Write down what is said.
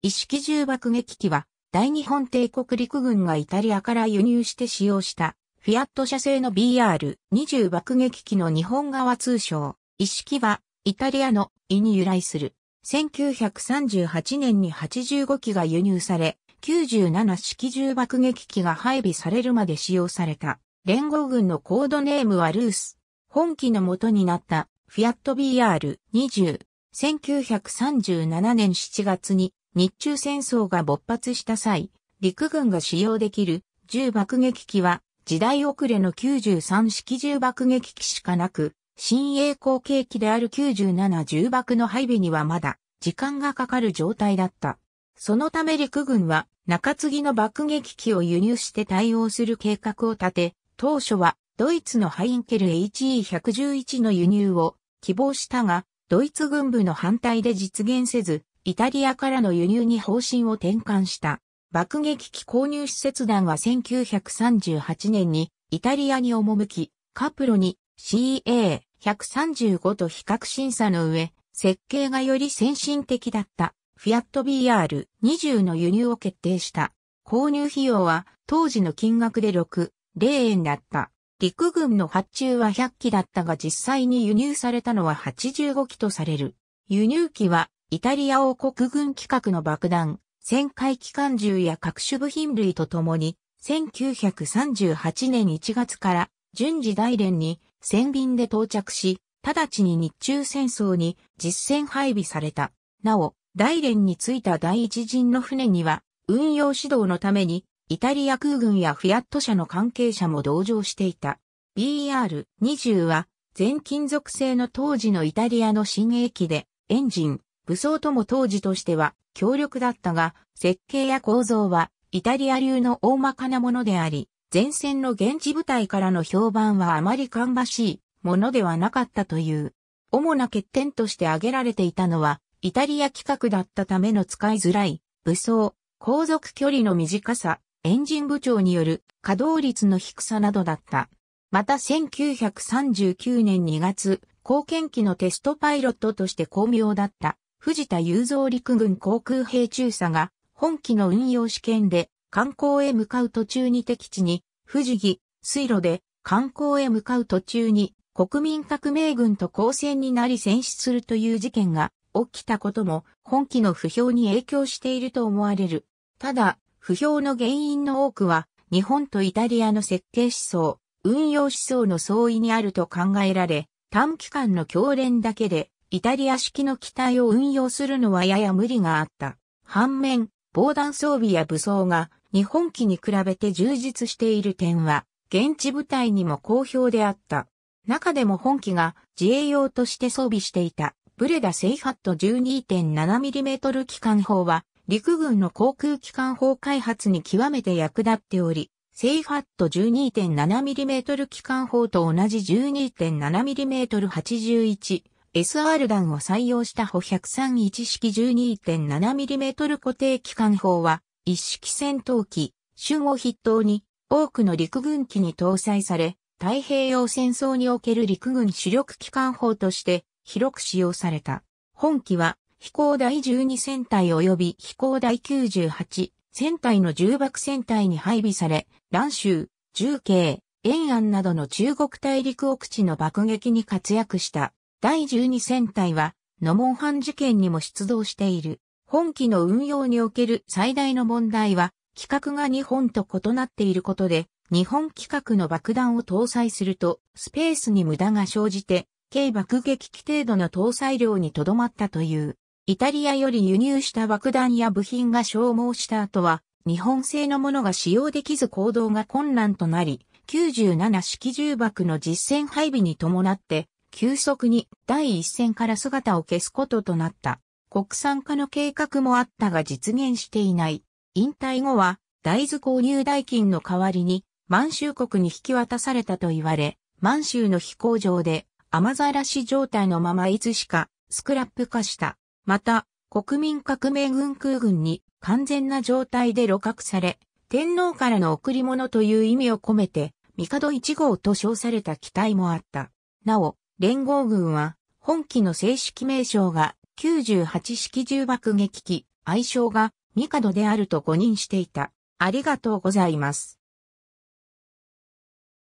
一式銃爆撃機は、大日本帝国陸軍がイタリアから輸入して使用した、フィアット社製の BR-20 爆撃機の日本側通称、一式は、イタリアのイに由来する。1938年に85機が輸入され、97式銃爆撃機が配備されるまで使用された。連合軍のコードネームはルース。本機の元になったフィアット BR-20。1937年7月に日中戦争が勃発した際、陸軍が使用できる銃爆撃機は時代遅れの93式銃爆撃機しかなく、新栄光景機である97重爆の配備にはまだ時間がかかる状態だった。そのため陸軍は中継ぎの爆撃機を輸入して対応する計画を立て、当初はドイツのハインケル HE111 の輸入を希望したが、ドイツ軍部の反対で実現せず、イタリアからの輸入に方針を転換した。爆撃機購入施設団は1938年にイタリアに赴き、カプロに CA135 と比較審査の上、設計がより先進的だったフィアット BR20 の輸入を決定した。購入費用は当時の金額で6、0円だった。陸軍の発注は100機だったが実際に輸入されたのは85機とされる。輸入機はイタリア王国軍規格の爆弾、旋回機関銃や各種部品類とともに、1938年1月から順次大連に船便で到着し、直ちに日中戦争に実戦配備された。なお、大連に着いた第一陣の船には、運用指導のために、イタリア空軍やフィアット社の関係者も同乗していた。BR-20 は、全金属製の当時のイタリアの新鋭機で、エンジン、武装とも当時としては強力だったが、設計や構造はイタリア流の大まかなものであり、前線の現地部隊からの評判はあまり芳しいものではなかったという。主な欠点として挙げられていたのは、イタリア規格だったための使いづらい、武装、航続距離の短さ、エンジン部長による稼働率の低さなどだった。また1939年2月、貢献機のテストパイロットとして巧妙だった藤田雄三陸軍航空兵中佐が、本機の運用試験で、観光へ向かう途中に敵地に、藤木、水路で、観光へ向かう途中に、国民革命軍と交戦になり戦死するという事件が起きたことも、本機の不評に影響していると思われる。ただ、不評の原因の多くは、日本とイタリアの設計思想、運用思想の相違にあると考えられ、短期間の教練だけでイタリア式の機体を運用するのはやや無理があった。反面、防弾装備や武装が日本機に比べて充実している点は、現地部隊にも好評であった。中でも本機が自衛用として装備していたブレダセイハット 12.7mm 機関砲は陸軍の航空機関砲開発に極めて役立っており、セイハット 12.7mm 機関砲と同じ 12.7mm81 SR 弾を採用した歩131式 12.7mm 固定機関砲は、一式戦闘機、春を筆頭に、多くの陸軍機に搭載され、太平洋戦争における陸軍主力機関砲として広く使用された。本機は飛行第12戦隊及び飛行第98戦隊の重爆戦隊に配備され、蘭州、重慶、延安などの中国大陸奥地の爆撃に活躍した。第12戦隊は、ノモンハン事件にも出動している。本機の運用における最大の問題は、規格が日本と異なっていることで、日本規格の爆弾を搭載すると、スペースに無駄が生じて、軽爆撃機程度の搭載量にとどまったという。イタリアより輸入した爆弾や部品が消耗した後は、日本製のものが使用できず行動が困難となり、97式重爆の実戦配備に伴って、急速に第一線から姿を消すこととなった。国産化の計画もあったが実現していない。引退後は大豆購入代金の代わりに満州国に引き渡されたと言われ、満州の飛行場で雨ざらし状態のままいつしかスクラップ化した。また、国民革命軍空軍に完全な状態で露獲され、天皇からの贈り物という意味を込めて、帝一号と称された機体もあった。なお、連合軍は、本機の正式名称が98式重爆撃機、愛称がミカドであると誤認していた。ありがとうございます。